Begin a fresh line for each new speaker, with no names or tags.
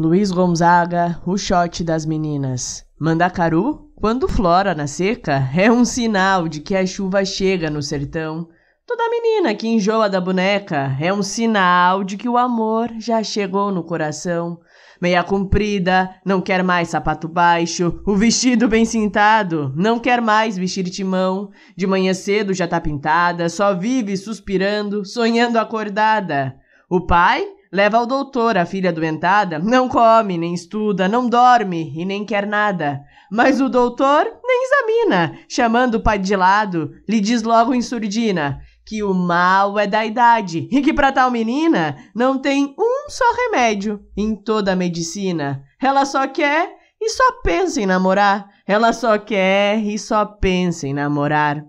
Luiz Gonzaga, o shot das meninas. Mandacaru, quando flora na seca, é um sinal de que a chuva chega no sertão. Toda menina que enjoa da boneca é um sinal de que o amor já chegou no coração. Meia comprida, não quer mais sapato baixo, o vestido bem cintado, não quer mais vestir timão. De manhã cedo já tá pintada, só vive suspirando, sonhando acordada. O pai Leva ao doutor a filha doentada, não come, nem estuda, não dorme e nem quer nada. Mas o doutor nem examina, chamando o pai de lado, lhe diz logo em surdina que o mal é da idade e que para tal menina não tem um só remédio em toda a medicina. Ela só quer e só pensa em namorar. Ela só quer e só pensa em namorar.